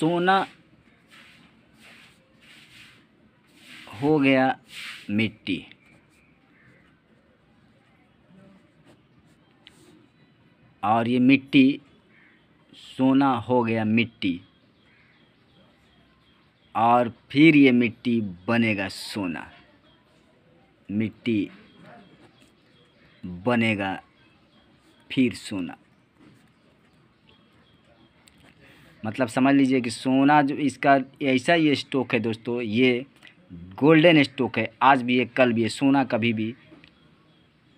सोना हो गया मिट्टी और ये मिट्टी सोना हो गया मिट्टी और फिर ये मिट्टी बनेगा सोना मिट्टी बनेगा फिर सोना मतलब समझ लीजिए कि सोना जो इसका ऐसा ये स्टॉक है दोस्तों ये गोल्डन स्टॉक है आज भी ये कल भी ये सोना कभी भी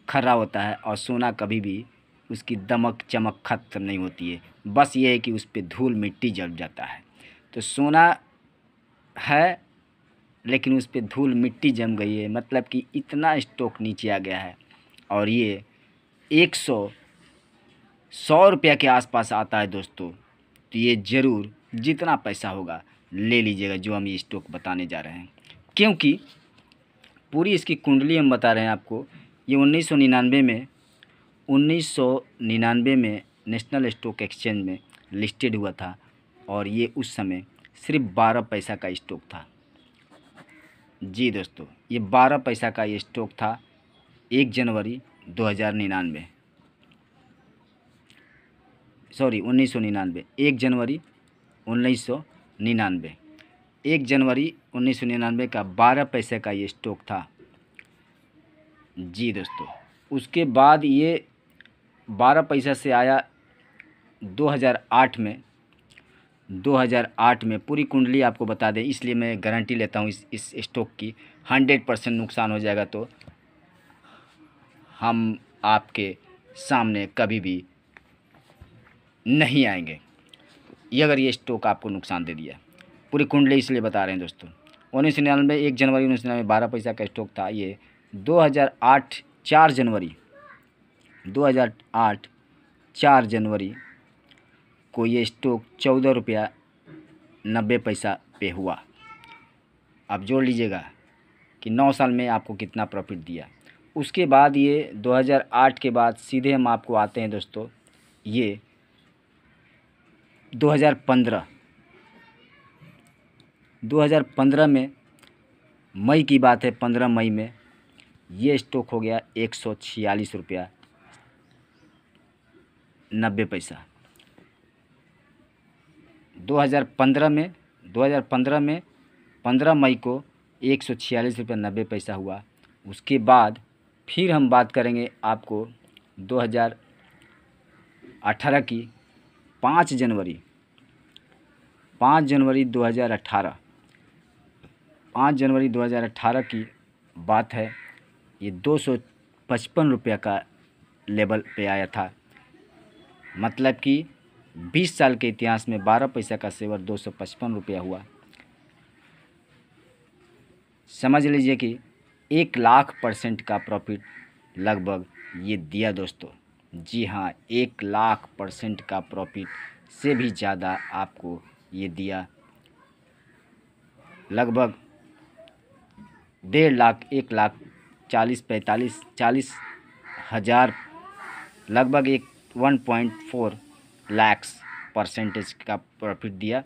खर्रा होता है और सोना कभी भी उसकी दमक चमक ख़त्म नहीं होती है बस ये है कि उस पर धूल मिट्टी जम जाता है तो सोना है लेकिन उस पर धूल मिट्टी जम गई है मतलब कि इतना स्टॉक नीचे आ गया है और ये एक सौ सौ रुपये के आसपास आता है दोस्तों तो ये ज़रूर जितना पैसा होगा ले लीजिएगा जो हम ये स्टॉक बताने जा रहे हैं क्योंकि पूरी इसकी कुंडली हम बता रहे हैं आपको ये उन्नीस सौ निन्यानवे में उन्नीस सौ निन्यानवे में नेशनल स्टॉक एक्सचेंज में लिस्टेड हुआ था और ये उस समय सिर्फ बारह पैसा का स्टॉक था जी दोस्तों ये बारह पैसा का ये स्टॉक था एक जनवरी दो हज़ार निन्यानवे सॉरी उन्नीस सौ निन्यानवे एक जनवरी उन्नीस सौ निन्यानवे एक जनवरी उन्नीस सौ निन्यानवे का बारह पैसे का ये स्टॉक था जी दोस्तों उसके बाद ये बारह पैसा से आया 2008 में 2008 में पूरी कुंडली आपको बता दें इसलिए मैं गारंटी लेता हूँ इस इस स्टॉक की हंड्रेड परसेंट नुकसान हो जाएगा तो हम आपके सामने कभी भी नहीं आएंगे ये अगर ये स्टॉक आपको नुकसान दे दिया पूरी कुंडली इसलिए बता रहे हैं दोस्तों उन्नीस सौ निन्यानवे एक जनवरी उन्नीस सौ निन्यानवे बारह पैसा का स्टॉक था ये 2008 चार जनवरी 2008 चार जनवरी को ये स्टॉक चौदह रुपया नब्बे पैसा पे हुआ आप जोड़ लीजिएगा कि नौ साल में आपको कितना प्रॉफिट दिया उसके बाद ये 2008 के बाद सीधे हम आपको आते हैं दोस्तों ये 2015 2015 में मई की बात है पंद्रह मई में ये स्टॉक हो गया एक सौ छियालीस रुपया नब्बे पैसा 2015 में 2015 में 15 मई को एक सौ छियालीस रुपया नब्बे पैसा हुआ उसके बाद फिर हम बात करेंगे आपको 2018 की पाँच जनवरी पाँच जनवरी 2018 पाँच जनवरी 2018 की बात है ये दो सौ पचपन रुपये का लेवल पे आया था मतलब कि 20 साल के इतिहास में 12 पैसा का सेवर दो सौ पचपन रुपया हुआ समझ लीजिए कि एक लाख परसेंट का प्रॉफिट लगभग ये दिया दोस्तों जी हाँ एक लाख परसेंट का प्रॉफिट से भी ज़्यादा आपको ये दिया लगभग डेढ़ लाख एक लाख चालीस पैंतालीस चालीस हज़ार लगभग एक one point four lakhs percentage का प्रॉफिट दिया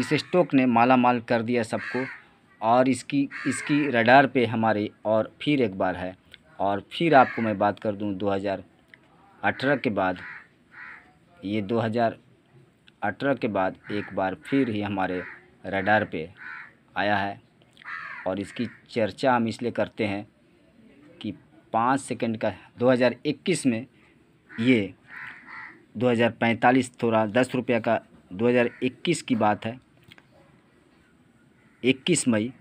इस स्टॉक ने माला माल कर दिया सबको और इसकी इसकी रडार पे हमारे और फिर एक बार है और फिर आपको मैं बात कर दूं अठारह के बाद ये 2018 के बाद एक बार फिर ही हमारे रडार पे आया है और इसकी चर्चा हम इसलिए करते हैं कि पाँच सेकंड का 2021 में ये 2045 थोड़ा दस रुपये का 2021 की बात है 21 मई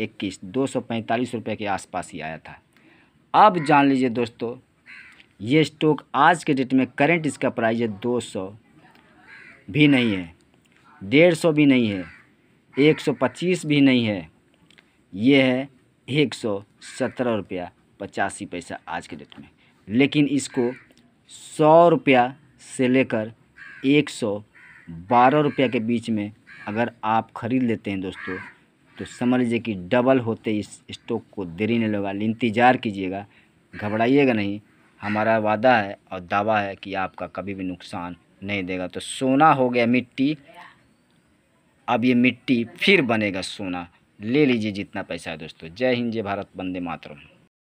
इक्कीस दो सौ पैंतालीस रुपये के आसपास ही आया था अब जान लीजिए दोस्तों ये स्टॉक आज के डेट में करंट इसका प्राइस है दो सौ भी नहीं है डेढ़ सौ भी नहीं है एक सौ पच्चीस भी नहीं है ये है एक सौ सत्रह रुपया पचासी पैसा आज के डेट में लेकिन इसको सौ रुपया से लेकर एक सौ बारह रुपया के बीच में अगर आप ख़रीद लेते हैं दोस्तों तो समझ लीजिए कि डबल होते इस स्टॉक को देरी नहीं लगा इंतज़ार कीजिएगा घबराइएगा नहीं हमारा वादा है और दावा है कि आपका कभी भी नुकसान नहीं देगा तो सोना हो गया मिट्टी अब ये मिट्टी फिर बनेगा सोना ले लीजिए जितना पैसा है दोस्तों जय हिंद जय भारत वंदे मातरम